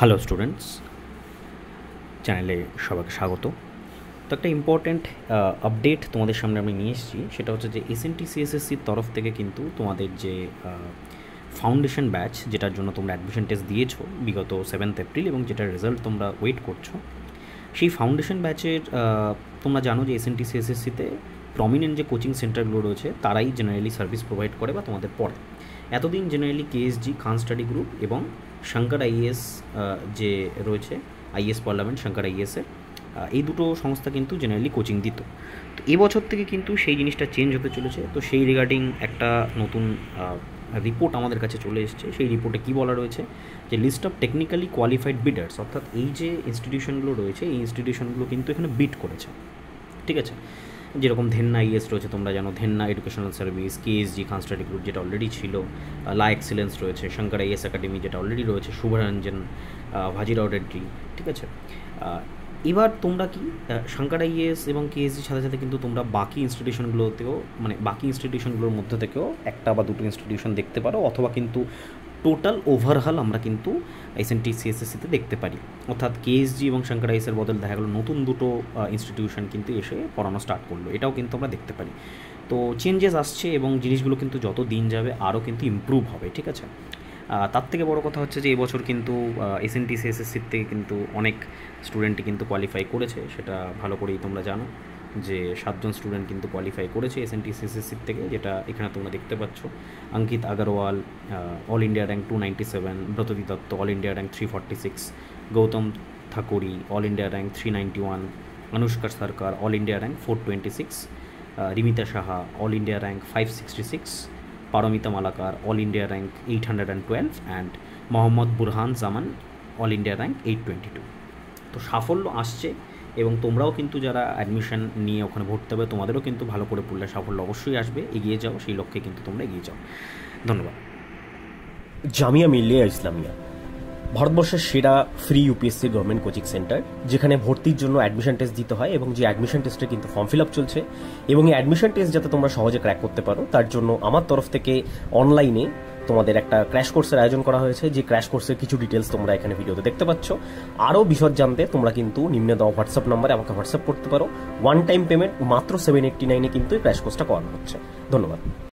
hello students চ্যানেলে সবাইকে স্বাগত তো একটা ইম্পর্ট্যান্ট আপডেট uh, তোমাদের সামনে আমি নিয়ে এসেছি সেটা হচ্ছে যে এসএনটি সিএসএসসির তরফ থেকে কিন্তু তোমাদের যে ফাউন্ডেশন uh, ব্যাচ যেটার জন্য তোমরা অ্যাডমিশন টেস্ট দিয়েছো বিগত সেভেন্থ এপ্রিল এবং যেটার রেজাল্ট তোমরা ওয়েট করছো সেই ফাউন্ডেশন ব্যাচের uh, তোমরা জানো যে এসএনটি সিএসএসসিতে প্রমিনেন্ট যে কোচিং সেন্টারগুলো রয়েছে তারাই জেনারেলি সার্ভিস প্রোভাইড করে বা তোমাদের পড়ে এতদিন generally KSG Khan study group এবং শঙ্কর আইএস যে রয়েছে আইএস পার্লামেন্ট শঙ্কর আইএসের এই দুটো সংস্থা কিন্তু জেনারেলি কোচিং দিত তো এবছর থেকে কিন্তু সেই জিনিসটা চেঞ্জ হতে চলেছে তো সেই রিগার্ডিং একটা নতুন রিপোর্ট আমাদের কাছে চলে এসেছে সেই রিপোর্টে কি বলা রয়েছে যে list of technically qualified bidders অর্থাৎ এই যে ইনস্টিটিউশনগুলো রয়েছে এই ইনস্টিটিউশনগুলো কিন্তু এখানে বিট করেছে ঠিক আছে যেরকম ধেন্না ইএস রয়েছে তোমরা জানো ধেন্না এডুকেশনাল সার্ভিস কেএসজি কনস্টাডি গ্রুপ যেটা অলরেডি ছিল লা এক্সিলেন্স রয়েছে শঙ্কর আইএস একাডেমি যেটা অলরেডি রয়েছে শুভরঞ্জন ভাজিরাও রেড্ডি ঠিক আছে এবার তোমরা কি শঙ্কর আইএস এবং কেএসজির সাথে সাথে কিন্তু তোমরা বাকি ইনস্টিটিউশনগুলোতেও মানে বাকি ইনস্টিটিউশনগুলোর মধ্যে থেকেও একটা বা দুটো ইনস্টিটিউশন দেখতে পারো অথবা কিন্তু টোটাল ওভারহাল আমরা কিন্তু এসএনটি সিএসএসসিতে e দেখতে পারি অর্থাৎ কেএসজি এবং শঙ্করাইসের বদল দেখা গেলো নতুন দুটো ইনস্টিটিউশন কিন্তু এসে পড়ানো স্টার্ট করলো এটাও কিন্তু আমরা দেখতে পারি তো চেঞ্জেস আসছে এবং জিনিসগুলো কিন্তু যত দিন যাবে আরও কিন্তু ইম্প্রুভ হবে ঠিক আছে তার থেকে বড় কথা হচ্ছে যে এবছর কিন্তু এসএনটি সিএসএসসির থেকে কিন্তু অনেক স্টুডেন্টই কিন্তু কোয়ালিফাই করেছে সেটা ভালো করেই তোমরা জানো যে সাতজন স্টুডেন্ট কিন্তু কোয়ালিফাই করেছে এস এন থেকে যেটা এখানে তোমরা দেখতে পাচ্ছ Ankit Agarwal all India rank two ninety seven Bratati Dutta all India rank three forty six Gautam Thakuri all India rank three ninety one Anushka Sarkar all India rank four twenty six Rimita Saha all India rank five sixty six Paramita Malakar all India rank eight hundred and twelve and Mohammad Burhan Zaman all India rank eight twenty two তো সাফল্য আসছে এবং তোমরাও কিন্তু যারা admission নিয়ে ওখানে ভর্তি হবে তোমাদেরও কিন্তু ভালো করে পড়লে সাফল্য অবশ্যই আসবে এগিয়ে যাও সেই লক্ষ্যে কিন্তু তোমরা এগিয়ে যাও ধন্যবাদ জামিয়া মিলিয়া ইসলামিয়া ভারতবর্ষের সেরা free UPSC government coaching center যেখানে ভর্তির জন্য অ্যাডমিশন টেস্ট দিতে হয় এবং যে অ্যাডমিশন টেস্টে কিন্তু ফর্ম ফিল আপ চলছে এবং এই অ্যাডমিশন টেস্ট যাতে তোমরা সহজে ক্র্যাক করতে পারো তার জন্য আমার তরফ থেকে অনলাইনে তোমাদের একটা ক্র্যাশ কোর্সের আয়োজন করা হয়েছে যে ক্র্যাশ কোর্সের কিছু ডিটেলস তোমরা এখানে ভিডিওতে দেখতে পাচ্ছ আরও বিশদ জানতে তোমরা কিন্তু নিম্নে দেওয়া হোয়াটসঅ্যাপ নাম্বারে আমাকে হোয়াটসঅ্যাপ করতে পারো ওয়ান টাইম পেমেন্ট মাত্র সেভেন এইটটি নাইনে কিন্তু এই ক্র্যাশ কোর্সটা করানো হচ্ছে ধন্যবাদ